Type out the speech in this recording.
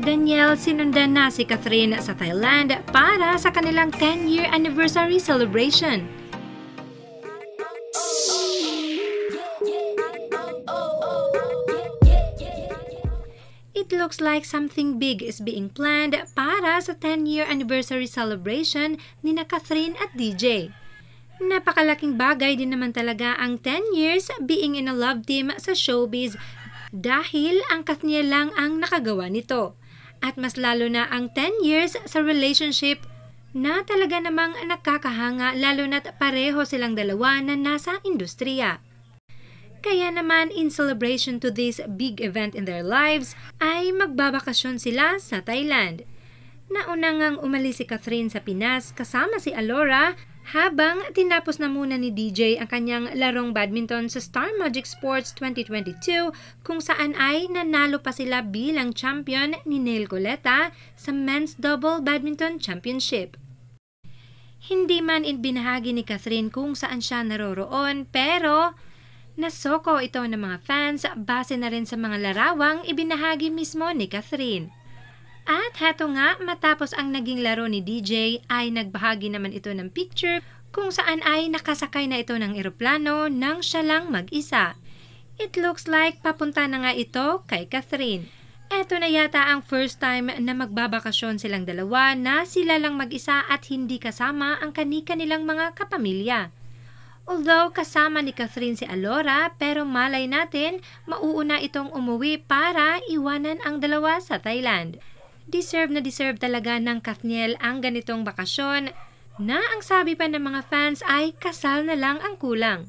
Danielle sinundan na si Catherine sa Thailand para sa kanilang 10-year anniversary celebration. It looks like something big is being planned para sa 10-year anniversary celebration ni na Catherine at DJ. Napakalaking bagay din naman talaga ang 10 years being in a love team sa showbiz dahil ang katniya lang ang nakagawa nito. At mas lalo na ang 10 years sa relationship na talaga namang nakakahanga lalo na't pareho silang dalawa na nasa industriya. Kaya naman in celebration to this big event in their lives ay magbabakasyon sila sa Thailand. Nauna ngang umalis si Catherine sa Pinas kasama si Alora habang tinapos na muna ni DJ ang kanyang larong badminton sa Star Magic Sports 2022 kung saan ay nanalo pa sila bilang champion ni Neil Goleta sa Men's Double Badminton Championship. Hindi man ibinahagi ni Catherine kung saan siya naroroon pero nasoko ito ng mga fans base na rin sa mga larawang ibinahagi mismo ni Catherine. At heto nga, matapos ang naging laro ni DJ ay nagbahagi naman ito ng picture kung saan ay nakasakay na ito ng eroplano nang siya lang mag-isa. It looks like papunta na nga ito kay Catherine. Eto na yata ang first time na magbabakasyon silang dalawa na sila lang mag-isa at hindi kasama ang kanika nilang mga kapamilya. Although kasama ni Catherine si Alora pero malay natin mauuna itong umuwi para iwanan ang dalawa sa Thailand deserve na deserve talaga ng Kathniel ang ganitong bakasyon na ang sabi pa ng mga fans ay kasal na lang ang kulang.